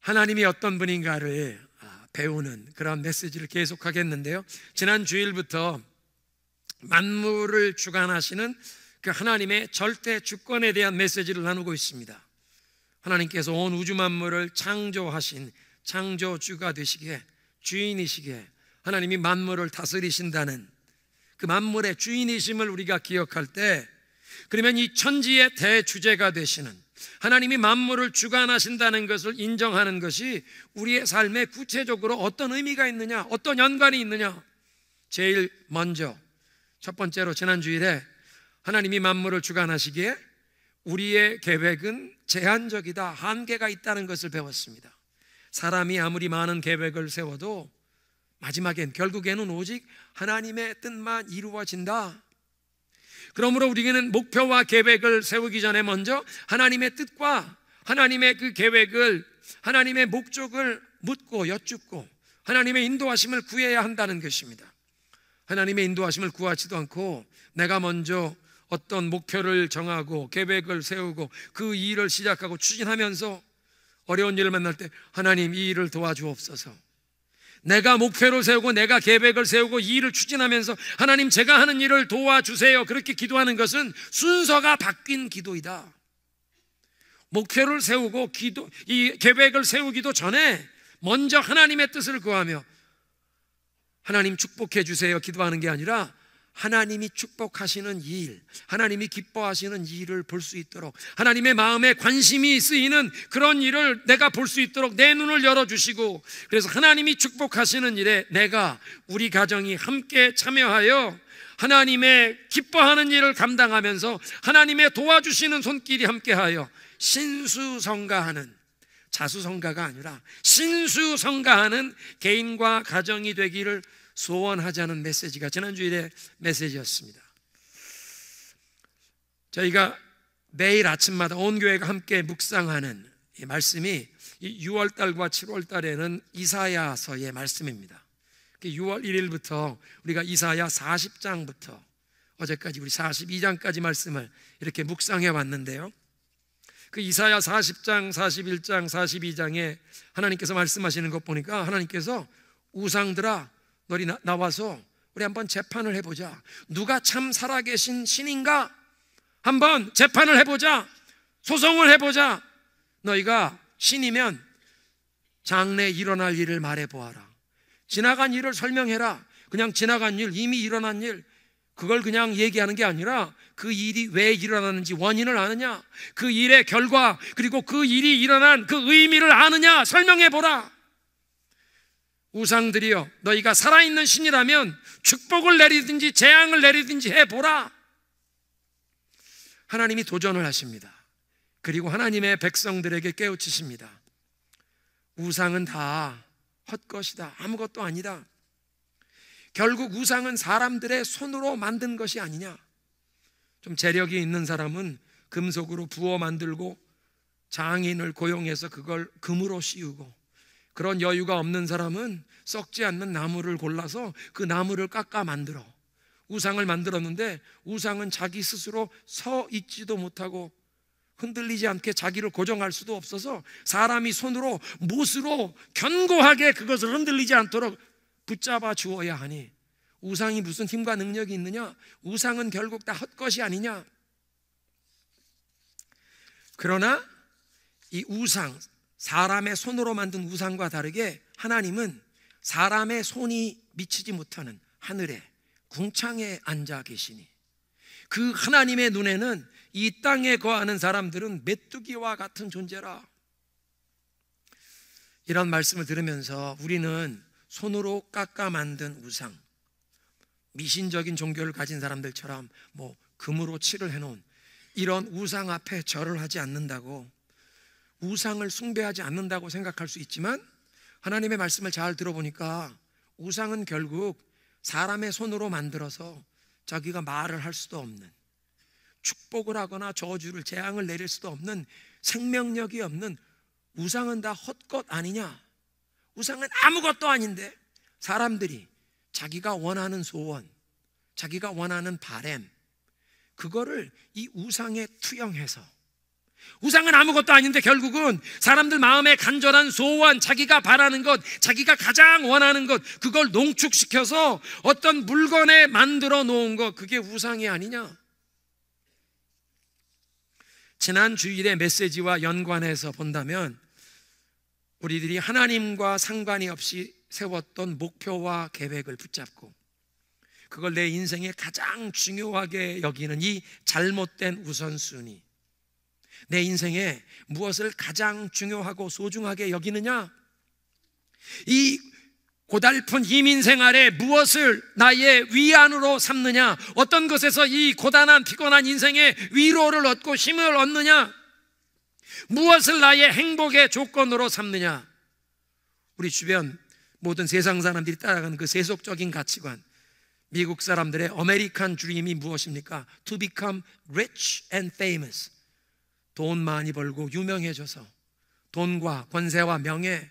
하나님이 어떤 분인가를 아, 배우는 그런 메시지를 계속하겠는데요. 지난 주일부터 만물을 주관하시는 그 하나님의 절대 주권에 대한 메시지를 나누고 있습니다. 하나님께서 온 우주 만물을 창조하신 창조주가 되시기주인이시기 하나님이 만물을 다스리신다는 그 만물의 주인이심을 우리가 기억할 때 그러면 이 천지의 대주제가 되시는 하나님이 만물을 주관하신다는 것을 인정하는 것이 우리의 삶에 구체적으로 어떤 의미가 있느냐, 어떤 연관이 있느냐. 제일 먼저, 첫 번째로 지난주일에 하나님이 만물을 주관하시기에 우리의 계획은 제한적이다, 한계가 있다는 것을 배웠습니다. 사람이 아무리 많은 계획을 세워도 마지막엔 결국에는 오직 하나님의 뜻만 이루어진다. 그러므로 우리에게는 목표와 계획을 세우기 전에 먼저 하나님의 뜻과 하나님의 그 계획을 하나님의 목적을 묻고 여쭙고 하나님의 인도하심을 구해야 한다는 것입니다. 하나님의 인도하심을 구하지도 않고 내가 먼저 어떤 목표를 정하고 계획을 세우고 그 일을 시작하고 추진하면서 어려운 일을 만날 때 하나님 이 일을 도와주옵소서. 내가 목표를 세우고 내가 계획을 세우고 이 일을 추진하면서 하나님 제가 하는 일을 도와주세요. 그렇게 기도하는 것은 순서가 바뀐 기도이다. 목표를 세우고 기도 이 계획을 세우기도 전에 먼저 하나님의 뜻을 구하며 하나님 축복해 주세요 기도하는 게 아니라 하나님이 축복하시는 일, 하나님이 기뻐하시는 일을 볼 수 있도록 하나님의 마음에 관심이 쓰이는 그런 일을 내가 볼 수 있도록 내 눈을 열어주시고 그래서 하나님이 축복하시는 일에 내가 우리 가정이 함께 참여하여 하나님의 기뻐하는 일을 감당하면서 하나님의 도와주시는 손길이 함께하여 신수성가하는 자수성가가 아니라 신수성가하는 개인과 가정이 되기를 소원하자는 메시지가 지난주일의 메시지였습니다. 저희가 매일 아침마다 온 교회가 함께 묵상하는 이 말씀이 6월 달과 7월 달에는 이사야서의 말씀입니다. 6월 그 1일부터 우리가 이사야 40장부터 어제까지 우리 42장까지 말씀을 이렇게 묵상해 왔는데요. 그 이사야 40장, 41장, 42장에 하나님께서 말씀하시는 것 보니까 하나님께서 우상들아 너희 나와서 우리 한번 재판을 해보자. 누가 참 살아계신 신인가? 한번 재판을 해보자. 소송을 해보자. 너희가 신이면 장래 일어날 일을 말해보아라. 지나간 일을 설명해라. 그냥 지나간 일, 이미 일어난 일, 그걸 그냥 얘기하는 게 아니라 그 일이 왜 일어나는지 원인을 아느냐, 그 일의 결과, 그리고 그 일이 일어난 그 의미를 아느냐 설명해 보라. 우상들이여 너희가 살아있는 신이라면 축복을 내리든지 재앙을 내리든지 해보라. 하나님이 도전을 하십니다. 그리고 하나님의 백성들에게 깨우치십니다. 우상은 다 헛것이다. 아무것도 아니다. 결국 우상은 사람들의 손으로 만든 것이 아니냐. 좀 재력이 있는 사람은 금속으로 부어 만들고 장인을 고용해서 그걸 금으로 씌우고 그런 여유가 없는 사람은 썩지 않는 나무를 골라서 그 나무를 깎아 만들어 우상을 만들었는데 우상은 자기 스스로 서 있지도 못하고 흔들리지 않게 자기를 고정할 수도 없어서 사람이 손으로 못으로 견고하게 그것을 흔들리지 않도록 붙잡아 주어야 하니 우상이 무슨 힘과 능력이 있느냐? 우상은 결국 다 헛것이 아니냐? 그러나 이 우상, 사람의 손으로 만든 우상과 다르게 하나님은 사람의 손이 미치지 못하는 하늘에 궁창에 앉아 계시니 그 하나님의 눈에는 이 땅에 거하는 사람들은 메뚜기와 같은 존재라. 이런 말씀을 들으면서 우리는 손으로 깎아 만든 우상, 미신적인 종교를 가진 사람들처럼 뭐 금으로 칠을 해놓은 이런 우상 앞에 절을 하지 않는다고 우상을 숭배하지 않는다고 생각할 수 있지만 하나님의 말씀을 잘 들어보니까 우상은 결국 사람의 손으로 만들어서 자기가 말을 할 수도 없는 축복을 하거나 저주를 재앙을 내릴 수도 없는 생명력이 없는 우상은 다 헛것 아니냐? 우상은 아무것도 아닌데 사람들이 자기가 원하는 소원, 자기가 원하는 바램 그거를 이 우상에 투영해서 우상은 아무것도 아닌데 결국은 사람들 마음의 간절한 소원, 자기가 바라는 것, 자기가 가장 원하는 것, 그걸 농축시켜서 어떤 물건에 만들어 놓은 것, 그게 우상이 아니냐? 지난 주일의 메시지와 연관해서 본다면 우리들이 하나님과 상관이 없이 세웠던 목표와 계획을 붙잡고 그걸 내 인생에 가장 중요하게 여기는 이 잘못된 우선순위. 내 인생에 무엇을 가장 중요하고 소중하게 여기느냐? 이 고달픈 이민 생활에 무엇을 나의 위안으로 삼느냐? 어떤 것에서 이 고단한 피곤한 인생에 위로를 얻고 힘을 얻느냐? 무엇을 나의 행복의 조건으로 삼느냐? 우리 주변 모든 세상 사람들이 따라가는 그 세속적인 가치관. 미국 사람들의 아메리칸 주림이 무엇입니까? To become rich and famous. 돈 많이 벌고 유명해져서 돈과 권세와 명예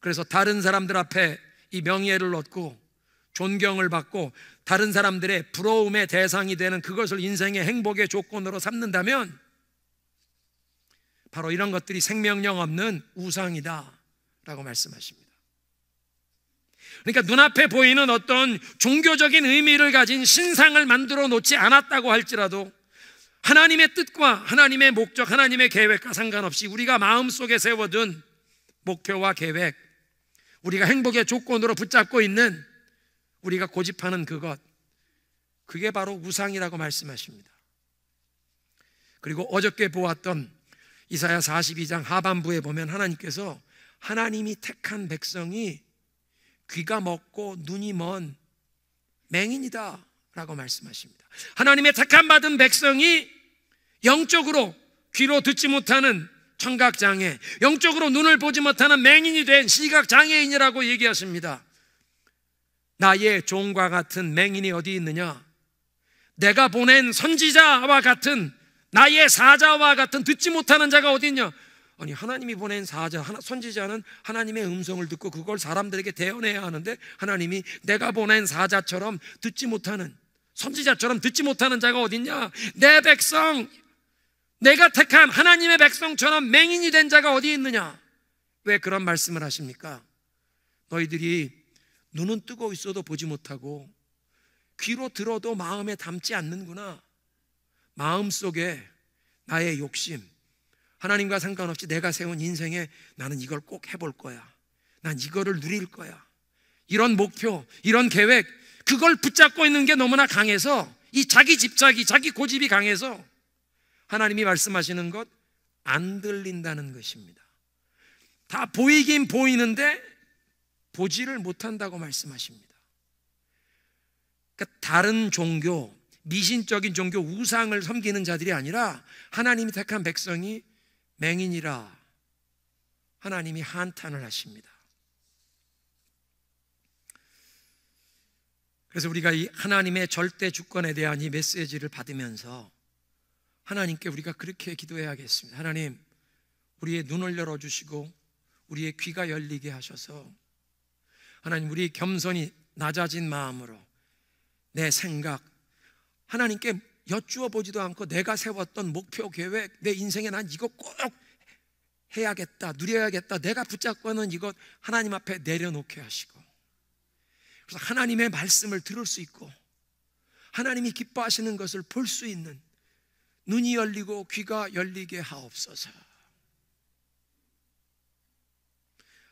그래서 다른 사람들 앞에 이 명예를 얻고 존경을 받고 다른 사람들의 부러움의 대상이 되는 그것을 인생의 행복의 조건으로 삼는다면 바로 이런 것들이 생명력 없는 우상이다 라고 말씀하십니다. 그러니까 눈앞에 보이는 어떤 종교적인 의미를 가진 신상을 만들어 놓지 않았다고 할지라도 하나님의 뜻과 하나님의 목적, 하나님의 계획과 상관없이 우리가 마음속에 세워둔 목표와 계획, 우리가 행복의 조건으로 붙잡고 있는 우리가 고집하는 그것, 그게 바로 우상이라고 말씀하십니다. 그리고 어저께 보았던 이사야 42장 하반부에 보면 하나님께서 하나님이 택한 백성이 귀가 먹고 눈이 먼 맹인이다. 라고 말씀하십니다. 하나님의 착한 받은 백성이 영적으로 귀로 듣지 못하는 청각장애, 영적으로 눈을 보지 못하는 맹인이 된 시각장애인이라고 얘기하십니다. 나의 종과 같은 맹인이 어디 있느냐? 내가 보낸 선지자와 같은 나의 사자와 같은 듣지 못하는 자가 어디 있냐? 아니 하나님이 보낸 사자, 선지자는 하나님의 음성을 듣고 그걸 사람들에게 대언해야 하는데 하나님이 내가 보낸 사자처럼 듣지 못하는 선지자처럼 듣지 못하는 자가 어딨냐? 내 백성, 내가 택한 하나님의 백성처럼 맹인이 된 자가 어디 있느냐? 왜 그런 말씀을 하십니까? 너희들이 눈은 뜨고 있어도 보지 못하고 귀로 들어도 마음에 담지 않는구나. 마음 속에 나의 욕심, 하나님과 상관없이 내가 세운 인생에 나는 이걸 꼭 해볼 거야. 난 이거를 누릴 거야. 이런 목표, 이런 계획, 그걸 붙잡고 있는 게 너무나 강해서 이 자기 집착이 자기 고집이 강해서 하나님이 말씀하시는 것 안 들린다는 것입니다. 다 보이긴 보이는데 보지를 못한다고 말씀하십니다. 그러니까 다른 종교, 미신적인 종교 우상을 섬기는 자들이 아니라 하나님이 택한 백성이 맹인이라 하나님이 한탄을 하십니다. 그래서 우리가 이 하나님의 절대 주권에 대한 이 메시지를 받으면서 하나님께 우리가 그렇게 기도해야겠습니다. 하나님, 우리의 눈을 열어주시고 우리의 귀가 열리게 하셔서 하나님, 우리 겸손히 낮아진 마음으로 내 생각, 하나님께 여쭈어 보지도 않고 내가 세웠던 목표 계획, 내 인생에 난 이거 꼭 해야겠다, 누려야겠다, 내가 붙잡고는 이것 하나님 앞에 내려놓게 하시고 그래서 하나님의 말씀을 들을 수 있고 하나님이 기뻐하시는 것을 볼 수 있는 눈이 열리고 귀가 열리게 하옵소서.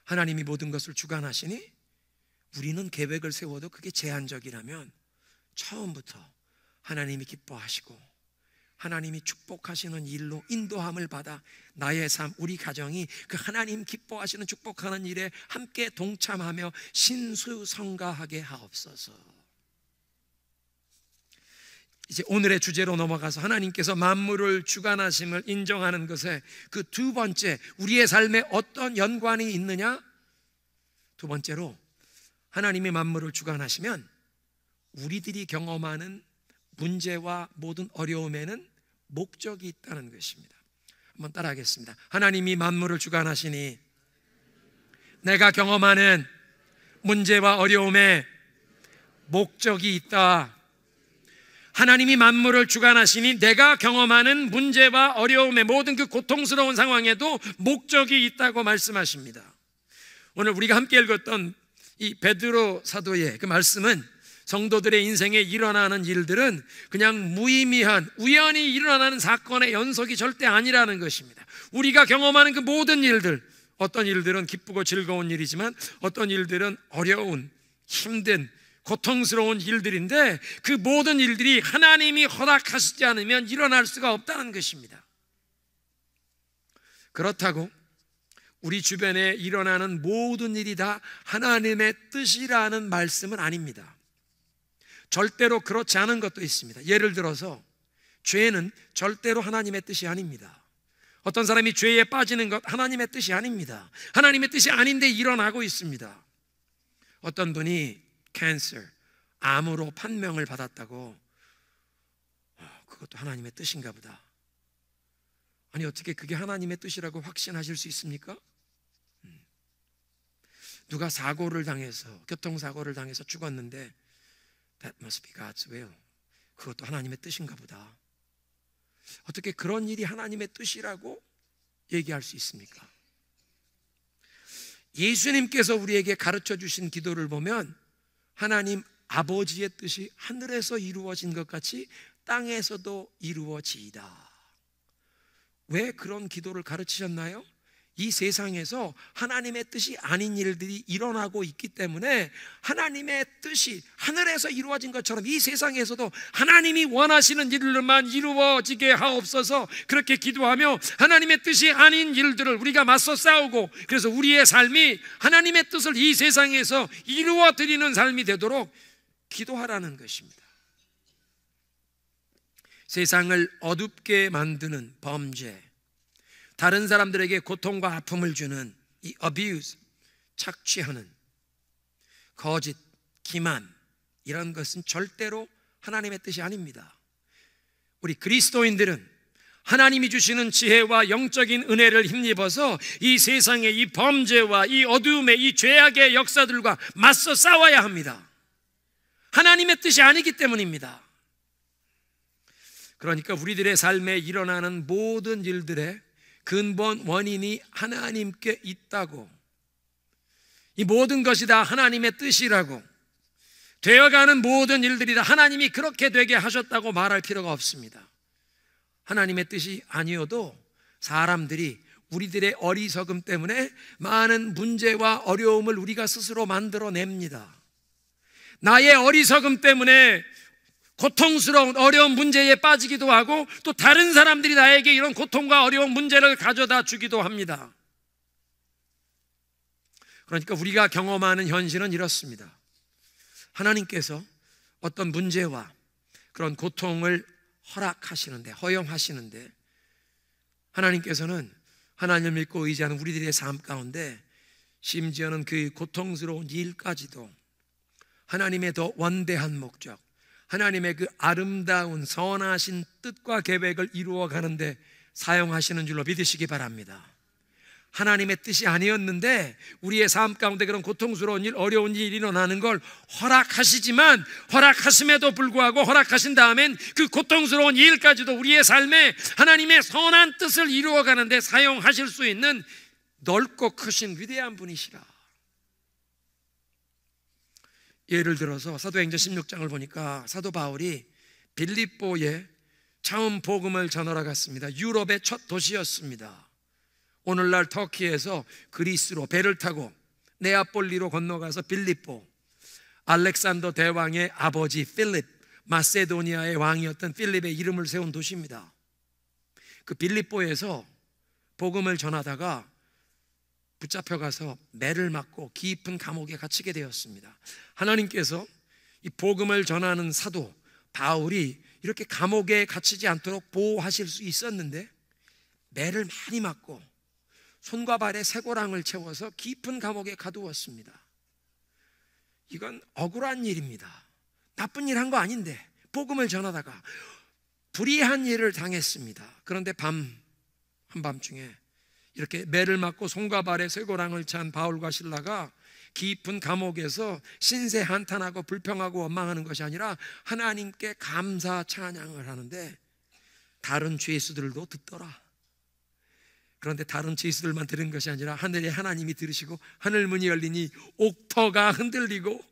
하나님이 모든 것을 주관하시니 우리는 계획을 세워도 그게 제한적이라면 처음부터 하나님이 기뻐하시고 하나님이 축복하시는 일로 인도함을 받아 나의 삶, 우리 가정이 그 하나님 기뻐하시는 축복하는 일에 함께 동참하며 신수성가하게 하옵소서. 이제 오늘의 주제로 넘어가서 하나님께서 만물을 주관하심을 인정하는 것에 그 두 번째 우리의 삶에 어떤 연관이 있느냐? 두 번째로 하나님이 만물을 주관하시면 우리들이 경험하는 문제와 모든 어려움에는 목적이 있다는 것입니다. 한번 따라하겠습니다. 하나님이 만물을 주관하시니 내가 경험하는 문제와 어려움에 목적이 있다. 하나님이 만물을 주관하시니 내가 경험하는 문제와 어려움의 모든 그 고통스러운 상황에도 목적이 있다고 말씀하십니다. 오늘 우리가 함께 읽었던 이 베드로 사도의 그 말씀은 성도들의 인생에 일어나는 일들은 그냥 무의미한 우연히 일어나는 사건의 연속이 절대 아니라는 것입니다. 우리가 경험하는 그 모든 일들, 어떤 일들은 기쁘고 즐거운 일이지만 어떤 일들은 어려운, 힘든, 고통스러운 일들인데 그 모든 일들이 하나님이 허락하시지 않으면 일어날 수가 없다는 것입니다. 그렇다고 우리 주변에 일어나는 모든 일이 다 하나님의 뜻이라는 말씀은 아닙니다. 절대로 그렇지 않은 것도 있습니다. 예를 들어서 죄는 절대로 하나님의 뜻이 아닙니다. 어떤 사람이 죄에 빠지는 것 하나님의 뜻이 아닙니다. 하나님의 뜻이 아닌데 일어나고 있습니다. 어떤 분이 캔슬 암으로 판명을 받았다고 어, 그것도 하나님의 뜻인가 보다. 아니 어떻게 그게 하나님의 뜻이라고 확신하실 수 있습니까? 음. 누가 사고를 당해서 교통사고를 당해서 죽었는데 That must be God's will. 그것도 하나님의 뜻인가 보다. 어떻게 그런 일이 하나님의 뜻이라고 얘기할 수 있습니까? 예수님께서 우리에게 가르쳐 주신 기도를 보면 하나님 아버지의 뜻이 하늘에서 이루어진 것 같이 땅에서도 이루어지이다. 왜 그런 기도를 가르치셨나요? 이 세상에서 하나님의 뜻이 아닌 일들이 일어나고 있기 때문에 하나님의 뜻이 하늘에서 이루어진 것처럼 이 세상에서도 하나님이 원하시는 일들만 이루어지게 하옵소서 그렇게 기도하며 하나님의 뜻이 아닌 일들을 우리가 맞서 싸우고 그래서 우리의 삶이 하나님의 뜻을 이 세상에서 이루어 드리는 삶이 되도록 기도하라는 것입니다. 세상을 어둡게 만드는 범죄 다른 사람들에게 고통과 아픔을 주는 이 abuse, 착취하는 거짓, 기만 이런 것은 절대로 하나님의 뜻이 아닙니다. 우리 그리스도인들은 하나님이 주시는 지혜와 영적인 은혜를 힘입어서 이 세상의 이 범죄와 이 어두움의 이 죄악의 역사들과 맞서 싸워야 합니다. 하나님의 뜻이 아니기 때문입니다. 그러니까 우리들의 삶에 일어나는 모든 일들에 근본 원인이 하나님께 있다고 이 모든 것이 다 하나님의 뜻이라고 되어가는 모든 일들이 다 하나님이 그렇게 되게 하셨다고 말할 필요가 없습니다. 하나님의 뜻이 아니어도 사람들이 우리들의 어리석음 때문에 많은 문제와 어려움을 우리가 스스로 만들어냅니다. 나의 어리석음 때문에 고통스러운 어려운 문제에 빠지기도 하고 또 다른 사람들이 나에게 이런 고통과 어려운 문제를 가져다 주기도 합니다. 그러니까 우리가 경험하는 현실은 이렇습니다. 하나님께서 어떤 문제와 그런 고통을 허락하시는데, 허용하시는데, 하나님께서는 하나님 믿고 의지하는 우리들의 삶 가운데 심지어는 그 고통스러운 일까지도 하나님의 더 원대한 목적, 하나님의 그 아름다운 선하신 뜻과 계획을 이루어 가는데 사용하시는 줄로 믿으시기 바랍니다. 하나님의 뜻이 아니었는데 우리의 삶 가운데 그런 고통스러운 일, 어려운 일이 일어나는 걸 허락하시지만 허락하심에도 불구하고 허락하신 다음엔 그 고통스러운 일까지도 우리의 삶에 하나님의 선한 뜻을 이루어가는데 사용하실 수 있는 넓고 크신 위대한 분이시라. 예를 들어서 사도행전 16장을 보니까 사도 바울이 빌립보에 처음 복음을 전하러 갔습니다. 유럽의 첫 도시였습니다. 오늘날 터키에서 그리스로 배를 타고 네아폴리로 건너가서 빌립보 알렉산더 대왕의 아버지 필립 마세도니아의 왕이었던 필립의 이름을 세운 도시입니다. 그 빌립보에서 복음을 전하다가 붙잡혀가서 매를 맞고 깊은 감옥에 갇히게 되었습니다. 하나님께서 이 복음을 전하는 사도 바울이 이렇게 감옥에 갇히지 않도록 보호하실 수 있었는데 매를 많이 맞고 손과 발에 쇠고랑을 채워서 깊은 감옥에 가두었습니다. 이건 억울한 일입니다. 나쁜 일 한 거 아닌데 복음을 전하다가 불의한 일을 당했습니다. 그런데 밤 한밤중에 이렇게 매를 맞고 손과 발에 쇠고랑을 찬 바울과 신라가 깊은 감옥에서 신세 한탄하고 불평하고 원망하는 것이 아니라 하나님께 감사 찬양을 하는데 다른 죄수들도 듣더라. 그런데 다른 죄수들만 들은 것이 아니라 하늘의 하나님이 들으시고 하늘 문이 열리니 옥터가 흔들리고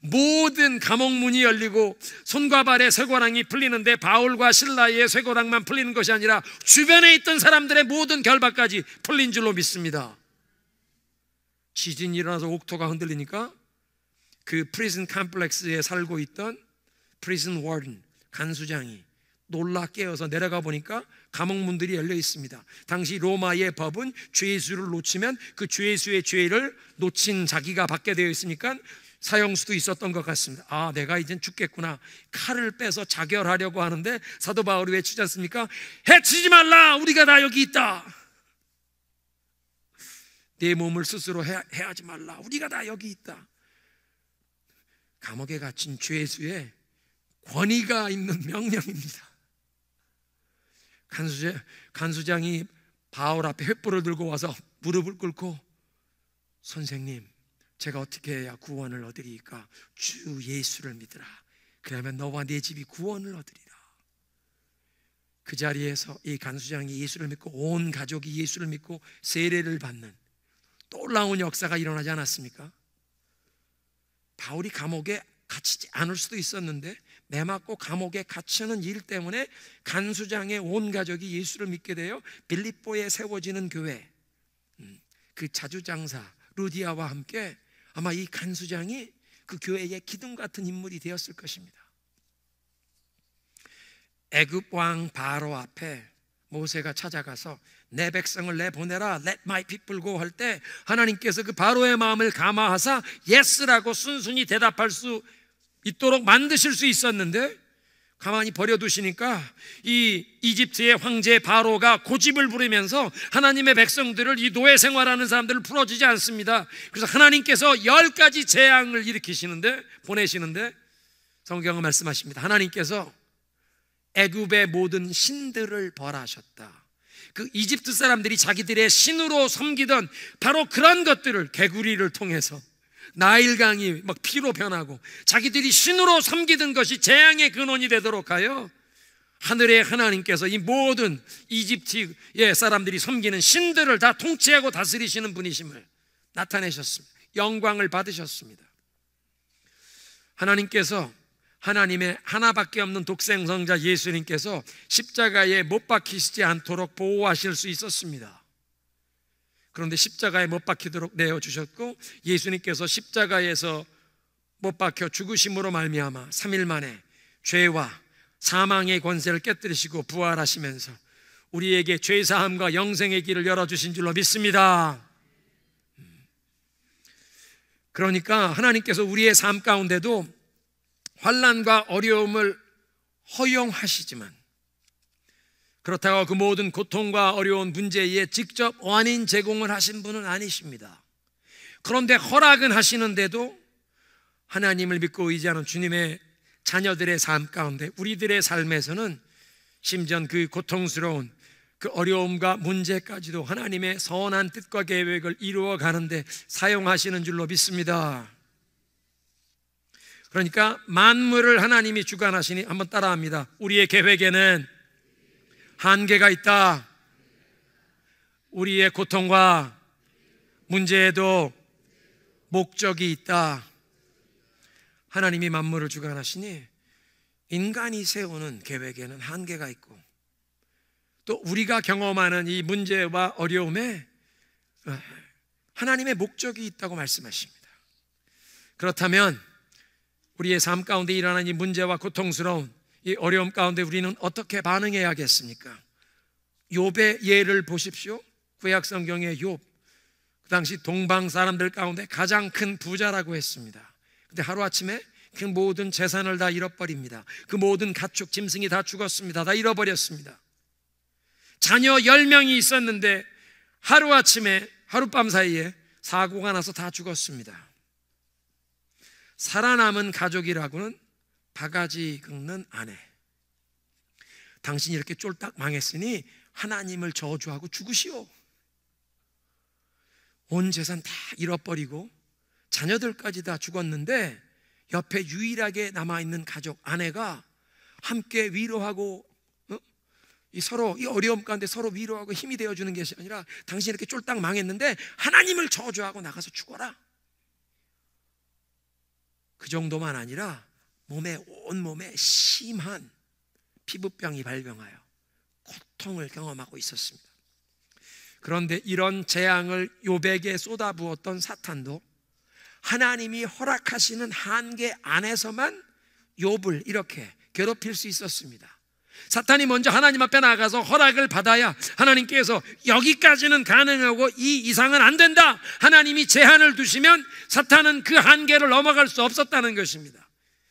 모든 감옥문이 열리고 손과 발의 쇠고랑이 풀리는데 바울과 신라의 쇠고랑만 풀리는 것이 아니라 주변에 있던 사람들의 모든 결박까지 풀린 줄로 믿습니다. 지진이 일어나서 옥토가 흔들리니까 그 프리즌 컴플렉스에 살고 있던 프리즌 워든 간수장이 놀라 깨어서 내려가 보니까 감옥문들이 열려 있습니다. 당시 로마의 법은 죄수를 놓치면 그 죄수의 죄를 놓친 자기가 받게 되어 있으니까 사용수도 있었던 것 같습니다. 아, 내가 이젠 죽겠구나. 칼을 빼서 자결하려고 하는데 사도 바울이 외치지 않습니까? 해치지 말라! 우리가 다 여기 있다! 내 몸을 스스로 해, 해하지 말라. 우리가 다 여기 있다. 감옥에 갇힌 죄수의 권위가 있는 명령입니다. 간수제 간수장이 바울 앞에 횃불을 들고 와서 무릎을 꿇고 선생님, 제가 어떻게 해야 구원을 얻으리까? 주 예수를 믿으라. 그러면 너와 내 집이 구원을 얻으리라. 그 자리에서 이 간수장이 예수를 믿고 온 가족이 예수를 믿고 세례를 받는 놀라운 역사가 일어나지 않았습니까? 바울이 감옥에 갇히지 않을 수도 있었는데 매 맞고 감옥에 갇히는 일 때문에 간수장의 온 가족이 예수를 믿게 되어 빌립보에 세워지는 교회 음, 그 자주장사 루디아와 함께 아마 이 간수장이 그 교회의 기둥 같은 인물이 되었을 것입니다. 애굽 왕 바로 앞에 모세가 찾아가서 내 백성을 내 보내라 let my people go 할 때 하나님께서 그 바로의 마음을 감화하사 yes라고 순순히 대답할 수 있도록 만드실 수 있었는데 가만히 버려두시니까 이 이집트의 황제 바로가 고집을 부리면서 하나님의 백성들을 이 노예 생활하는 사람들을 풀어주지 않습니다. 그래서 하나님께서 열 가지 재앙을 일으키시는데 보내시는데 성경은 말씀하십니다. 하나님께서 애굽의 모든 신들을 벌하셨다. 그 이집트 사람들이 자기들의 신으로 섬기던 바로 그런 것들을 개구리를 통해서 나일강이 막 피로 변하고 자기들이 신으로 섬기던 것이 재앙의 근원이 되도록 하여 하늘의 하나님께서 이 모든 이집트의 사람들이 섬기는 신들을 다 통치하고 다스리시는 분이심을 나타내셨습니다. 영광을 받으셨습니다. 하나님께서 하나님의 하나밖에 없는 독생성자 예수님께서 십자가에 못 박히시지 않도록 보호하실 수 있었습니다. 그런데 십자가에 못 박히도록 내어 주셨고 예수님께서 십자가에서 못 박혀 죽으심으로 말미암아 3일 만에 죄와 사망의 권세를 깨뜨리시고 부활하시면서 우리에게 죄 사함과 영생의 길을 열어 주신 줄로 믿습니다. 그러니까 하나님께서 우리의 삶 가운데도 환란과 어려움을 허용하시지만 그렇다고 그 모든 고통과 어려운 문제에 직접 원인 제공을 하신 분은 아니십니다. 그런데 허락은 하시는데도 하나님을 믿고 의지하는 주님의 자녀들의 삶 가운데 우리들의 삶에서는 심지어 그 고통스러운 그 어려움과 문제까지도 하나님의 선한 뜻과 계획을 이루어 가는데 사용하시는 줄로 믿습니다. 그러니까 만물을 하나님이 주관하시니 한번 따라합니다. 우리의 계획에는 한계가 있다. 우리의 고통과 문제에도 목적이 있다. 하나님이 만물을 주관하시니 인간이 세우는 계획에는 한계가 있고 또 우리가 경험하는 이 문제와 어려움에 하나님의 목적이 있다고 말씀하십니다. 그렇다면 우리의 삶 가운데 일어나는 이 문제와 고통스러운 이 어려움 가운데 우리는 어떻게 반응해야겠습니까? 욥의 예를 보십시오. 구약 성경의 욥. 그 당시 동방 사람들 가운데 가장 큰 부자라고 했습니다. 근데 하루아침에 그 모든 재산을 다 잃어버립니다. 그 모든 가축, 짐승이 다 죽었습니다. 다 잃어버렸습니다. 자녀 10명이 있었는데 하루아침에 하룻밤 사이에 사고가 나서 다 죽었습니다. 살아남은 가족이라고는 바가지 긁는 아내. 당신이 이렇게 쫄딱 망했으니 하나님을 저주하고 죽으시오. 온 재산 다 잃어버리고 자녀들까지 다 죽었는데 옆에 유일하게 남아있는 가족, 아내가 함께 위로하고 어? 이 서로 이 어려움 가운데 서로 위로하고 힘이 되어주는 것이 아니라 당신이 이렇게 쫄딱 망했는데 하나님을 저주하고 나가서 죽어라. 그 정도만 아니라 몸에 온몸에 심한 피부병이 발병하여 고통을 경험하고 있었습니다. 그런데 이런 재앙을 요백에 쏟아부었던 사탄도 하나님이 허락하시는 한계 안에서만 욥을 이렇게 괴롭힐 수 있었습니다. 사탄이 먼저 하나님 앞에 나가서 허락을 받아야 하나님께서 여기까지는 가능하고 이 이상은 안 된다. 하나님이 제한을 두시면 사탄은 그 한계를 넘어갈 수 없었다는 것입니다.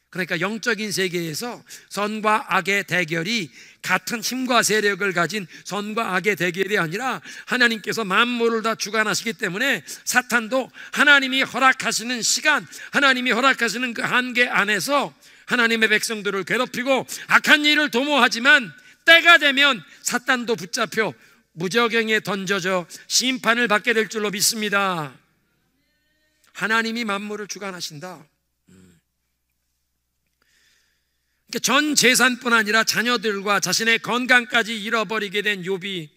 그러니까 영적인 세계에서 선과 악의 대결이 같은 힘과 세력을 가진 선과 악의 대결이 아니라 하나님께서 만물을 다 주관하시기 때문에 사탄도 하나님이 허락하시는 시간, 하나님이 허락하시는 그 한계 안에서 하나님의 백성들을 괴롭히고 악한 일을 도모하지만 때가 되면 사탄도 붙잡혀 무적행에 던져져 심판을 받게 될 줄로 믿습니다. 하나님이 만물을 주관하신다. 그러니까 전 재산뿐 아니라 자녀들과 자신의 건강까지 잃어버리게 된 욥이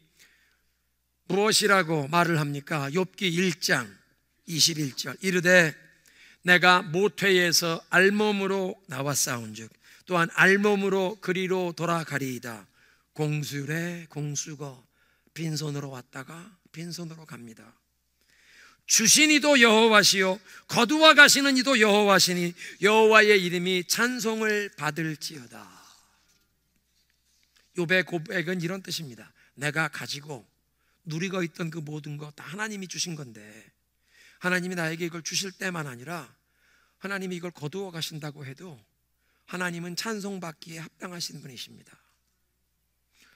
무엇이라고 말을 합니까? 욥기 1장 21절 이르되 내가 모태에서 알몸으로 나와 싸운즉 또한 알몸으로 그리로 돌아가리이다 공수래 공수거 빈손으로 왔다가 빈손으로 갑니다 주신 이도 여호와시요 거두어 가시는 이도 여호와시니 여호와의 이름이 찬송을 받을지어다. 요배 고백은 이런 뜻입니다. 내가 가지고 누리고 있던 그 모든 것 다 하나님이 주신 건데 하나님이 나에게 이걸 주실 때만 아니라 하나님이 이걸 거두어 가신다고 해도 하나님은 찬송받기에 합당하신 분이십니다.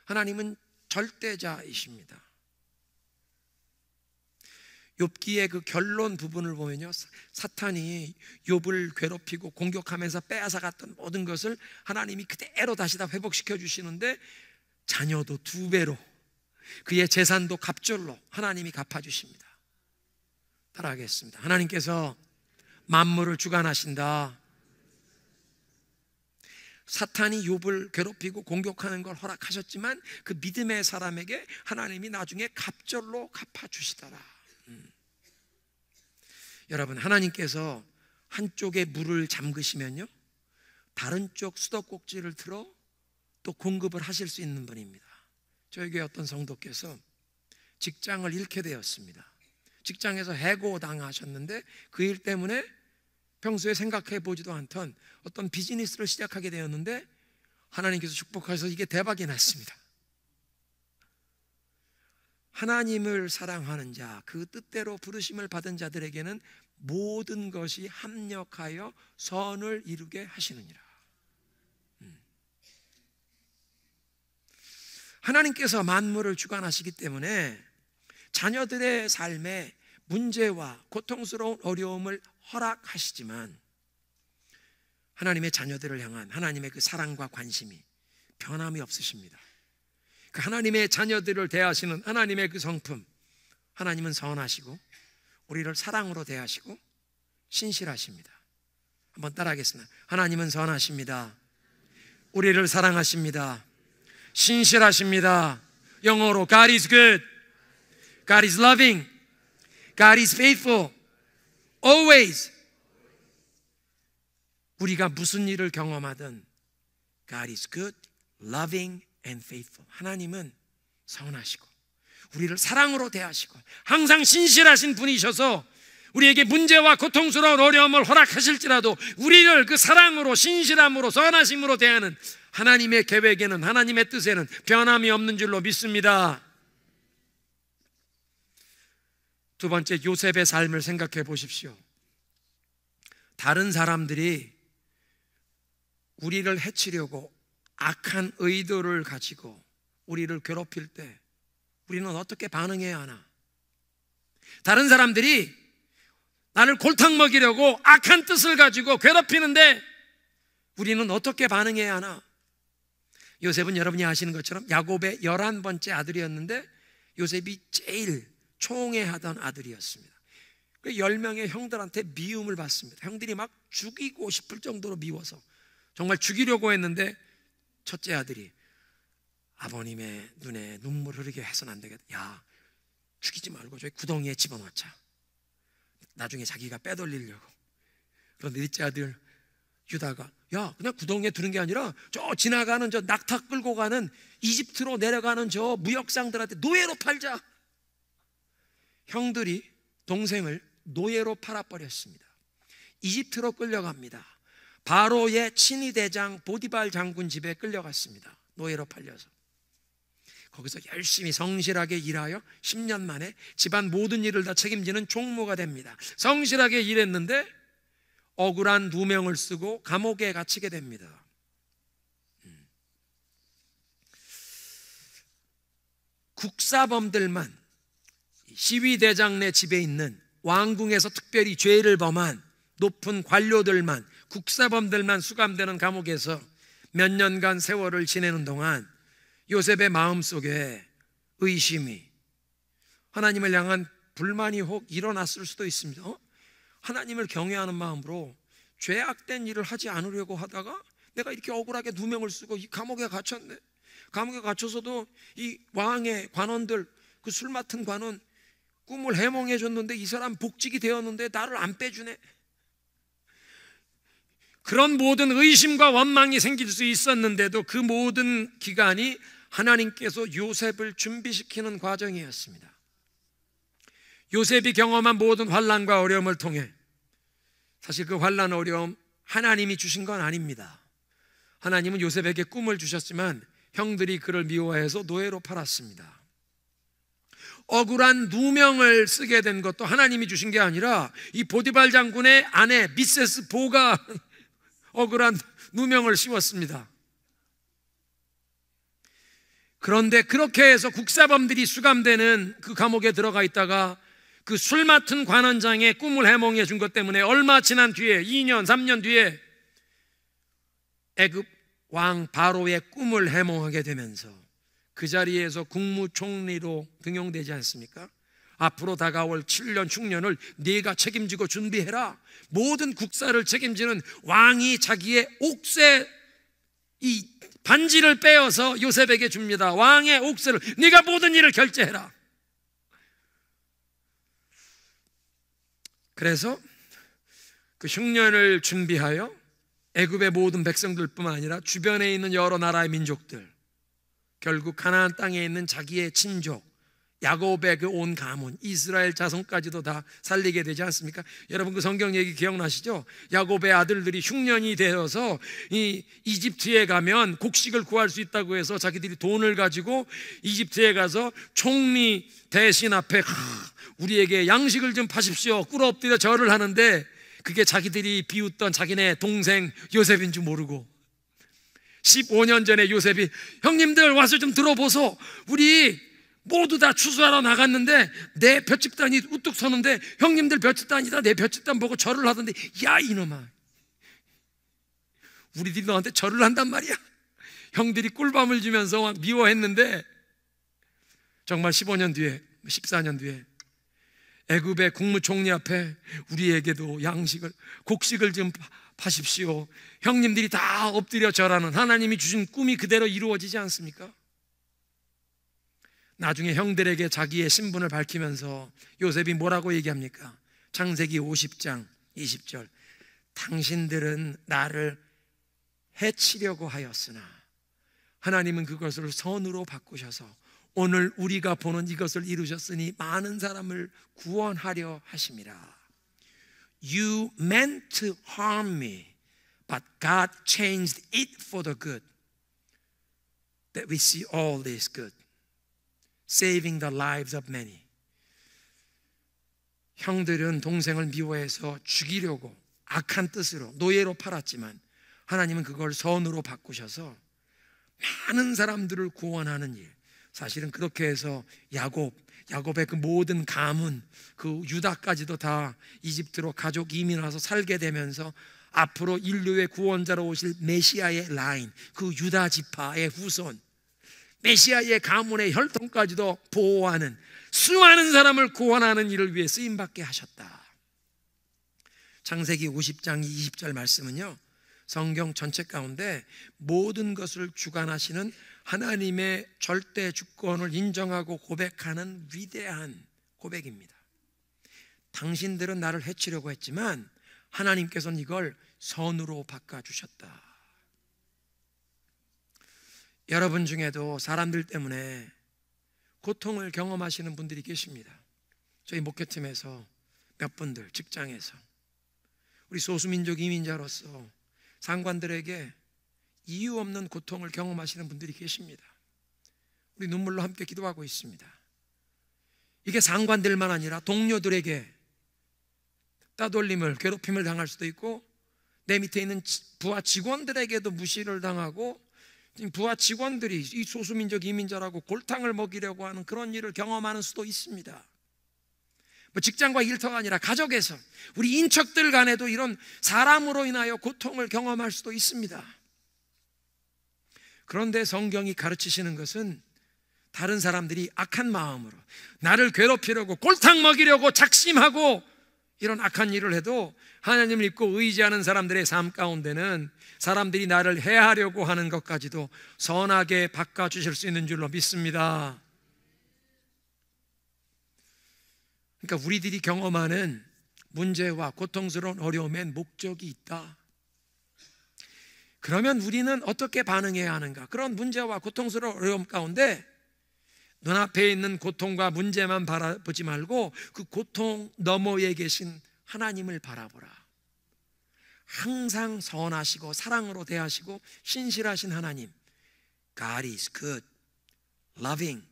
하나님은 절대자이십니다. 욥기의 그 결론 부분을 보면요. 사탄이 욥을 괴롭히고 공격하면서 빼앗아 갔던 모든 것을 하나님이 그대로 다시 다 회복시켜 주시는데 자녀도 두 배로 그의 재산도 갑절로 하나님이 갚아 주십니다. 따라하겠습니다. 하나님께서 만물을 주관하신다. 사탄이 욥을 괴롭히고 공격하는 걸 허락하셨지만 그 믿음의 사람에게 하나님이 나중에 갑절로 갚아 주시더라. 음. 여러분 하나님께서 한쪽에 물을 잠그시면요 다른 쪽 수도꼭지를 틀어 또 공급을 하실 수 있는 분입니다. 저에게 어떤 성도께서 직장을 잃게 되었습니다. 직장에서 해고당하셨는데 그 일 때문에 평소에 생각해 보지도 않던 어떤 비즈니스를 시작하게 되었는데 하나님께서 축복하셔서 이게 대박이 났습니다. 하나님을 사랑하는 자, 그 뜻대로 부르심을 받은 자들에게는 모든 것이 합력하여 선을 이루게 하시느니라. 음. 하나님께서 만물을 주관하시기 때문에 자녀들의 삶에 문제와 고통스러운 어려움을 허락하시지만 하나님의 자녀들을 향한 하나님의 그 사랑과 관심이 변함이 없으십니다. 그 하나님의 자녀들을 대하시는 하나님의 그 성품. 하나님은 선하시고 우리를 사랑으로 대하시고 신실하십니다. 한번 따라하겠습니다. 하나님은 선하십니다. 우리를 사랑하십니다. 신실하십니다. 영어로 God is good. God is loving. God is faithful. Always. 우리가 무슨 일을 경험하든 God is good, loving, and faithful. 하나님은 선하시고 우리를 사랑으로 대하시고 항상 신실하신 분이셔서 우리에게 문제와 고통스러운 어려움을 허락하실지라도 우리를 그 사랑으로 신실함으로 선하심으로 대하는 하나님의 계획에는 하나님의 뜻에는 변함이 없는 줄로 믿습니다. 두 번째 요셉의 삶을 생각해 보십시오. 다른 사람들이 우리를 해치려고 악한 의도를 가지고 우리를 괴롭힐 때 우리는 어떻게 반응해야 하나? 다른 사람들이 나를 골탕 먹이려고 악한 뜻을 가지고 괴롭히는데 우리는 어떻게 반응해야 하나? 요셉은 여러분이 아시는 것처럼 야곱의 열한 번째 아들이었는데 요셉이 제일 총애하던 아들이었습니다. 그 열명의 형들한테 미움을 받습니다. 형들이 막 죽이고 싶을 정도로 미워서 정말 죽이려고 했는데 첫째 아들이 아버님의 눈에 눈물 흐르게 해선 안 되겠다. 야, 죽이지 말고 저 구덩이에 집어넣자. 나중에 자기가 빼돌리려고. 그런데 넷째 아들 유다가 야, 그냥 구덩이에 두는 게 아니라 저 지나가는 저 낙타 끌고 가는 이집트로 내려가는 저 무역상들한테 노예로 팔자. 형들이 동생을 노예로 팔아버렸습니다. 이집트로 끌려갑니다. 바로의 친위 대장 보디발 장군 집에 끌려갔습니다. 노예로 팔려서. 거기서 열심히 성실하게 일하여 10년 만에 집안 모든 일을 다 책임지는 총무가 됩니다. 성실하게 일했는데 억울한 두명을 쓰고 감옥에 갇히게 됩니다. 음. 국사범들만 시위대장 내 집에 있는 왕궁에서 특별히 죄를 범한 높은 관료들만 국사범들만 수감되는 감옥에서 몇 년간 세월을 지내는 동안 요셉의 마음속에 의심이 하나님을 향한 불만이 혹 일어났을 수도 있습니다. 어? 하나님을 경외하는 마음으로 죄악된 일을 하지 않으려고 하다가 내가 이렇게 억울하게 누명을 쓰고 이 감옥에 갇혔네. 감옥에 갇혀서도 이 왕의 관원들 그 술 맡은 관원 꿈을 해몽해 줬는데 이 사람 복직이 되었는데 나를 안 빼주네. 그런 모든 의심과 원망이 생길 수 있었는데도 그 모든 기간이 하나님께서 요셉을 준비시키는 과정이었습니다. 요셉이 경험한 모든 환란과 어려움을 통해 사실 그 환란 어려움 하나님이 주신 건 아닙니다. 하나님은 요셉에게 꿈을 주셨지만 형들이 그를 미워해서 노예로 팔았습니다. 억울한 누명을 쓰게 된 것도 하나님이 주신 게 아니라 이 보디발 장군의 아내 미세스 보가 억울한 누명을 씌웠습니다. 그런데 그렇게 해서 국사범들이 수감되는 그 감옥에 들어가 있다가 그 술 맡은 관원장의 꿈을 해몽해 준 것 때문에 얼마 지난 뒤에 2년, 3년 뒤에 애급왕 바로의 꿈을 해몽하게 되면서 그 자리에서 국무총리로 등용되지 않습니까? 앞으로 다가올 7년 흉년을 네가 책임지고 준비해라. 모든 국사를 책임지는 왕이 자기의 옥새 이 반지를 빼어서 요셉에게 줍니다. 왕의 옥새를 네가 모든 일을 결제해라. 그래서 그 흉년을 준비하여 애굽의 모든 백성들뿐만 아니라 주변에 있는 여러 나라의 민족들 결국 가나안 땅에 있는 자기의 친족 야곱의 그 온 가문, 이스라엘 자손까지도 다 살리게 되지 않습니까? 여러분 그 성경 얘기 기억나시죠? 야곱의 아들들이 흉년이 되어서 이 이집트에 가면 곡식을 구할 수 있다고 해서 자기들이 돈을 가지고 이집트에 가서 총리 대신 앞에 우리에게 양식을 좀 파십시오. 꿇어 엎드려 절을 하는데 그게 자기들이 비웃던 자기네 동생 요셉인 줄 모르고 15년 전에 요셉이 형님들 와서 좀 들어보소. 우리 모두 다 추수하러 나갔는데 내 볕집단이 우뚝 서는데 형님들 볕집단이다 내 볕집단 보고 절을 하던데 야 이놈아 우리들이 너한테 절을 한단 말이야 형들이 꿀밤을 주면서 미워했는데 정말 15년 뒤에 14년 뒤에 애굽의 국무총리 앞에 우리에게도 양식을 곡식을 좀 파십시오 형님들이 다 엎드려 절하는 하나님이 주신 꿈이 그대로 이루어지지 않습니까? 나중에 형들에게 자기의 신분을 밝히면서 요셉이 뭐라고 얘기합니까? 창세기 50장 20절. 당신들은 나를 해치려고 하였으나 하나님은 그것을 선으로 바꾸셔서 오늘 우리가 보는 이것을 이루셨으니 많은 사람을 구원하려 하십니다. You meant to harm me, but God changed it for the good. That we see all this good. saving the lives of many. 형들은 동생을 미워해서 죽이려고 악한 뜻으로 노예로 팔았지만 하나님은 그걸 선으로 바꾸셔서 많은 사람들을 구원하는 일. 사실은 그렇게 해서 야곱, 야곱의 그 모든 가문, 그 유다까지도 다 이집트로 가족 이민 와서 살게 되면서 앞으로 인류의 구원자로 오실 메시아의 라인, 그 유다 지파의 후손, 메시아의 가문의 혈통까지도 보호하는 수많은 사람을 구원하는 일을 위해 쓰임 받게 하셨다. 창세기 50장 20절 말씀은요. 성경 전체 가운데 모든 것을 주관하시는 하나님의 절대 주권을 인정하고 고백하는 위대한 고백입니다. 당신들은 나를 해치려고 했지만 하나님께서는 이걸 선으로 바꿔 주셨다. 여러분 중에도 사람들 때문에 고통을 경험하시는 분들이 계십니다. 저희 목회팀에서 몇 분들, 직장에서 우리 소수민족 이민자로서 상관들에게 이유 없는 고통을 경험하시는 분들이 계십니다. 우리 눈물로 함께 기도하고 있습니다. 이게 상관들만 아니라 동료들에게 따돌림을, 괴롭힘을 당할 수도 있고 내 밑에 있는 부하 직원들에게도 무시를 당하고 부하 직원들이 이 소수민족 이민자라고 골탕을 먹이려고 하는 그런 일을 경험하는 수도 있습니다. 뭐 직장과 일터가 아니라 가족에서 우리 인척들 간에도 이런 사람으로 인하여 고통을 경험할 수도 있습니다. 그런데 성경이 가르치시는 것은 다른 사람들이 악한 마음으로 나를 괴롭히려고 골탕 먹이려고 작심하고 이런 악한 일을 해도 하나님을 믿고 의지하는 사람들의 삶 가운데는 사람들이 나를 해하려고 하는 것까지도 선하게 바꿔주실 수 있는 줄로 믿습니다. 그러니까 우리들이 경험하는 문제와 고통스러운 어려움엔 목적이 있다. 그러면 우리는 어떻게 반응해야 하는가? 그런 문제와 고통스러운 어려움 가운데 눈앞에 있는 고통과 문제만 바라보지 말고 그 고통 너머에 계신 하나님을 바라보라. 항상 선하시고 사랑으로 대하시고 신실하신 하나님. God is good, loving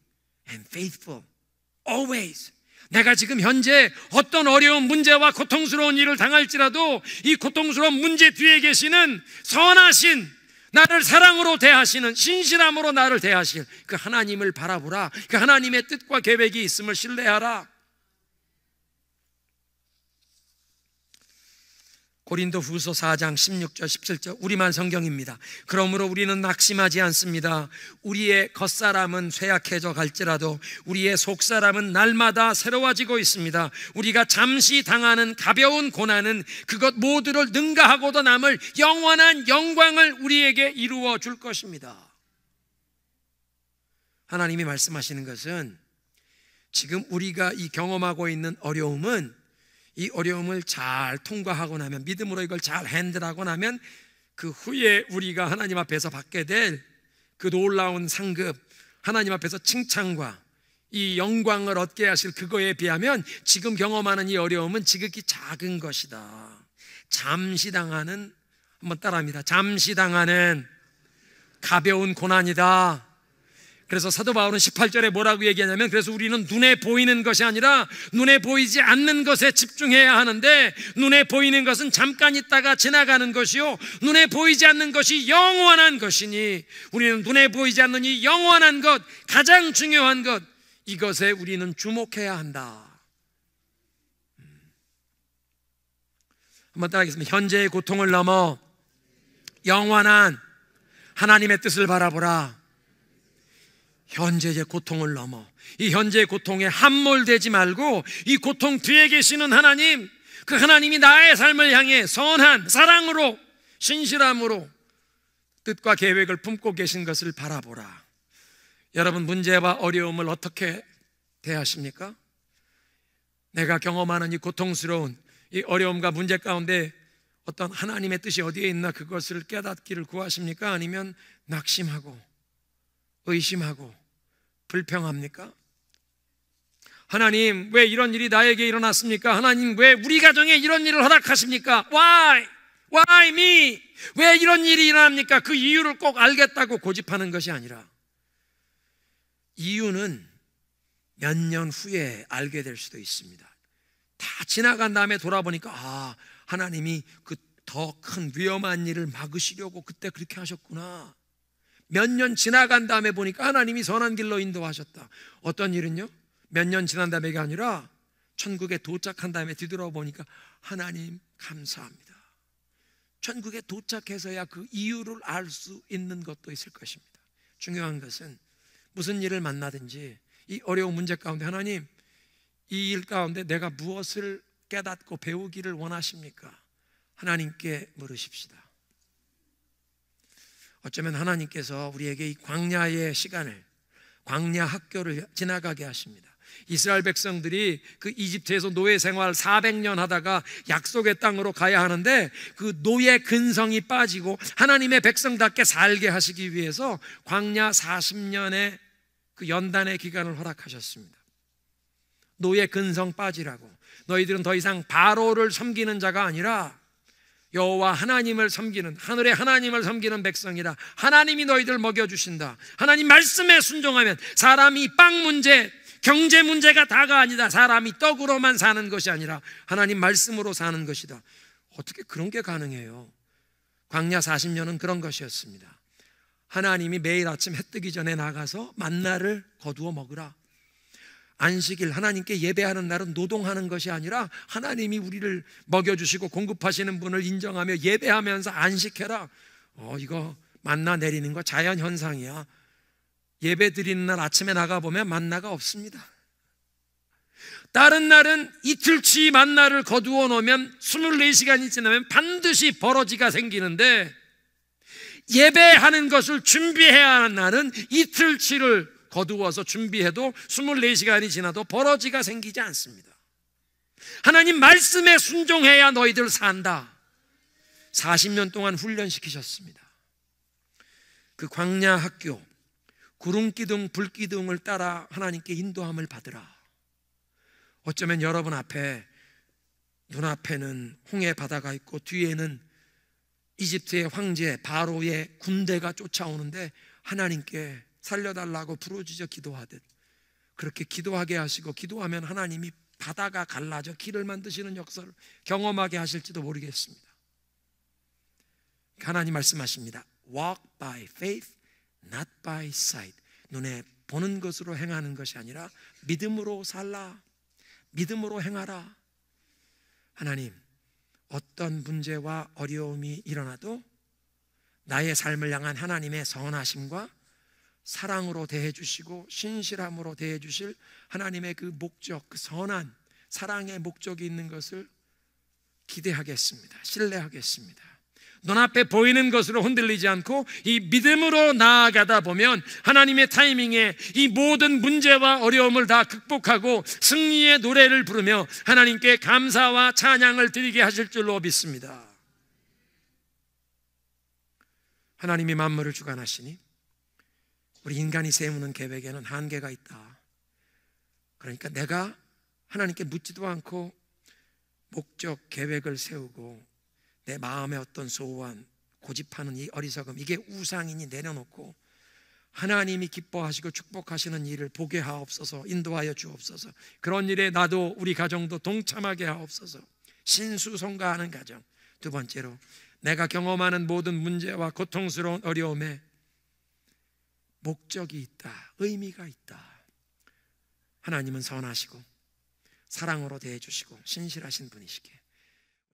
and faithful always. 내가 지금 현재 어떤 어려운 문제와 고통스러운 일을 당할지라도 이 고통스러운 문제 뒤에 계시는 선하신 나를 사랑으로 대하시는 진실함으로 나를 대하실그 하나님을 바라보라. 그 하나님의 뜻과 계획이 있음을 신뢰하라. 고린도 후서 4장 16절 17절 우리만 성경입니다. 그러므로 우리는 낙심하지 않습니다. 우리의 겉사람은 쇠약해져 갈지라도 우리의 속사람은 날마다 새로워지고 있습니다. 우리가 잠시 당하는 가벼운 고난은 그것 모두를 능가하고도 남을 영원한 영광을 우리에게 이루어 줄 것입니다. 하나님이 말씀하시는 것은 지금 우리가 이 경험하고 있는 어려움은 이 어려움을 잘 통과하고 나면 믿음으로 이걸 잘 핸들하고 나면 그 후에 우리가 하나님 앞에서 받게 될 그 놀라운 상급 하나님 앞에서 칭찬과 이 영광을 얻게 하실 그거에 비하면 지금 경험하는 이 어려움은 지극히 작은 것이다. 잠시 당하는 한번 따라합니다. 잠시 당하는 가벼운 고난이다. 그래서 사도 바울은 18절에 뭐라고 얘기하냐면 그래서 우리는 눈에 보이는 것이 아니라 눈에 보이지 않는 것에 집중해야 하는데 눈에 보이는 것은 잠깐 있다가 지나가는 것이요 눈에 보이지 않는 것이 영원한 것이니 우리는 눈에 보이지 않는 이 영원한 것 가장 중요한 것 이것에 우리는 주목해야 한다. 음. 한번 따라하겠습니다. 현재의 고통을 넘어 영원한 하나님의 뜻을 바라보라. 현재의 고통을 넘어 이 현재의 고통에 함몰되지 말고 이 고통 뒤에 계시는 하나님 그 하나님이 나의 삶을 향해 선한 사랑으로 신실함으로 뜻과 계획을 품고 계신 것을 바라보라. 여러분 문제와 어려움을 어떻게 대하십니까? 내가 경험하는 이 고통스러운 이 어려움과 문제 가운데 어떤 하나님의 뜻이 어디에 있나 그것을 깨닫기를 구하십니까? 아니면 낙심하고 의심하고 불평합니까? 하나님, 왜 이런 일이 나에게 일어났습니까? 하나님, 왜 우리 가정에 이런 일을 허락하십니까? Why? Why me? 왜 이런 일이 일어납니까? 그 이유를 꼭 알겠다고 고집하는 것이 아니라 이유는 몇 년 후에 알게 될 수도 있습니다. 다 지나간 다음에 돌아보니까 아, 하나님이 그 더 큰 위험한 일을 막으시려고 그때 그렇게 하셨구나. 몇년 지나간 다음에 보니까 하나님이 선한 길로 인도하셨다. 어떤 일은요? 몇 년 지난 다음에가 아니라 천국에 도착한 다음에 뒤돌아보니까 하나님 감사합니다. 천국에 도착해서야 그 이유를 알 수 있는 것도 있을 것입니다. 중요한 것은 무슨 일을 만나든지 이 어려운 문제 가운데 하나님 이 일 가운데 내가 무엇을 깨닫고 배우기를 원하십니까? 하나님께 물으십시다. 어쩌면 하나님께서 우리에게 이 광야의 시간을 광야 학교를 지나가게 하십니다. 이스라엘 백성들이 그 이집트에서 노예 생활 400년 하다가 약속의 땅으로 가야 하는데 그 노예 근성이 빠지고 하나님의 백성답게 살게 하시기 위해서 광야 40년의 그 연단의 기간을 허락하셨습니다. 노예 근성 빠지라고 너희들은 더 이상 바로를 섬기는 자가 아니라 여호와 하나님을 섬기는 하늘의 하나님을 섬기는 백성이라 하나님이 너희들 먹여 주신다. 하나님 말씀에 순종하면 사람이 빵 문제, 경제 문제가 다가 아니다. 사람이 떡으로만 사는 것이 아니라 하나님 말씀으로 사는 것이다. 어떻게 그런 게 가능해요? 광야 40년은 그런 것이었습니다. 하나님이 매일 아침 해 뜨기 전에 나가서 만나를 거두어 먹으라. 안식일 하나님께 예배하는 날은 노동하는 것이 아니라 하나님이 우리를 먹여주시고 공급하시는 분을 인정하며 예배하면서 안식해라. 어, 이거 만나 내리는 거 자연 현상이야. 예배 드리는 날 아침에 나가 보면 만나가 없습니다. 다른 날은 이틀치 만나를 거두어 놓으면 24시간이 지나면 반드시 버러지가 생기는데 예배하는 것을 준비해야 하는 날은 이틀치를 거두어서 준비해도 24시간이 지나도 버러지가 생기지 않습니다. 하나님 말씀에 순종해야 너희들 산다. 40년 동안 훈련시키셨습니다. 그 광야 학교, 구름기둥, 불기둥을 따라 하나님께 인도함을 받으라. 어쩌면 여러분 앞에, 눈앞에는 홍해 바다가 있고, 뒤에는 이집트의 황제, 바로의 군대가 쫓아오는데, 하나님께 살려달라고 부르짖어 기도하듯 그렇게 기도하게 하시고 기도하면 하나님이 바다가 갈라져 길을 만드시는 역사를 경험하게 하실지도 모르겠습니다. 하나님 말씀하십니다. Walk by faith, not by sight. 눈에 보는 것으로 행하는 것이 아니라 믿음으로 살라. 믿음으로 행하라. 하나님, 어떤 문제와 어려움이 일어나도 나의 삶을 향한 하나님의 선하심과 사랑으로 대해 주시고 신실함으로 대해 주실 하나님의 그 목적, 그 선한 사랑의 목적이 있는 것을 기대하겠습니다. 신뢰하겠습니다. 눈앞에 보이는 것으로 흔들리지 않고 이 믿음으로 나아가다 보면 하나님의 타이밍에 이 모든 문제와 어려움을 다 극복하고 승리의 노래를 부르며 하나님께 감사와 찬양을 드리게 하실 줄로 믿습니다. 하나님이 만물을 주관하시니 우리 인간이 세우는 계획에는 한계가 있다. 그러니까 내가 하나님께 묻지도 않고 목적, 계획을 세우고 내 마음의 어떤 소원, 고집하는 이 어리석음, 이게 우상이니 내려놓고 하나님이 기뻐하시고 축복하시는 일을 보게 하옵소서, 인도하여 주옵소서, 그런 일에 나도 우리 가정도 동참하게 하옵소서, 신수성가하는 가정. 두 번째로, 내가 경험하는 모든 문제와 고통스러운 어려움에 목적이 있다. 의미가 있다. 하나님은 선하시고 사랑으로 대해 주시고 신실하신 분이시게